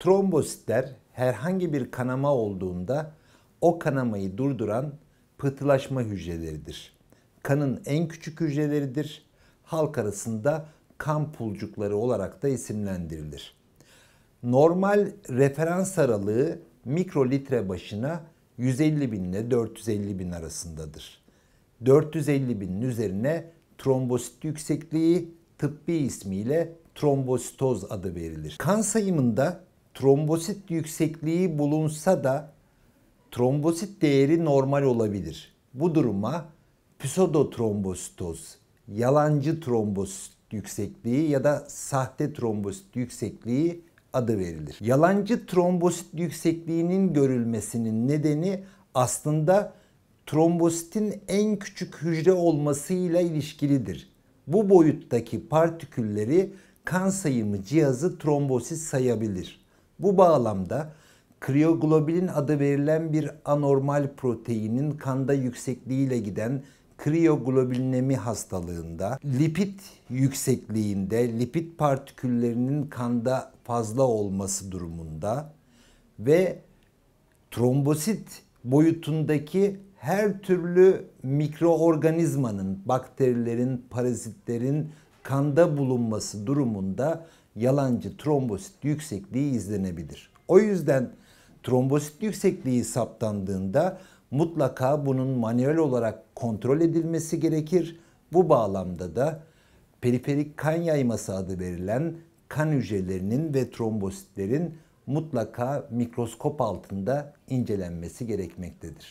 Trombositler herhangi bir kanama olduğunda o kanamayı durduran pıhtılaşma hücreleridir. Kanın en küçük hücreleridir. Halk arasında kan pulcukları olarak da isimlendirilir. Normal referans aralığı mikrolitre başına 150 bin ile 450 bin arasındadır. 450 binin üzerine trombosit yüksekliği tıbbi ismiyle trombositoz adı verilir. Kan sayımında trombosit yüksekliği bulunsa da trombosit değeri normal olabilir. Bu duruma pseudotrombositoz, yalancı trombosit yüksekliği ya da sahte trombosit yüksekliği adı verilir. Yalancı trombosit yüksekliğinin görülmesinin nedeni aslında trombositin en küçük hücre olmasıyla ilişkilidir. Bu boyuttaki partikülleri kan sayımı cihazı trombosit sayabilir. Bu bağlamda kriyoglobulin adı verilen bir anormal proteinin kanda yüksekliğiyle giden kriyoglobulinemi hastalığında lipid yüksekliğinde lipid partiküllerinin kanda fazla olması durumunda ve trombosit boyutundaki her türlü mikroorganizmanın, bakterilerin, parazitlerin kanda bulunması durumunda yalancı trombosit yüksekliği izlenebilir. O yüzden trombosit yüksekliği saptandığında mutlaka bunun manuel olarak kontrol edilmesi gerekir. Bu bağlamda da periferik kan yayması adı verilen kan hücrelerinin ve trombositlerin mutlaka mikroskop altında incelenmesi gerekmektedir.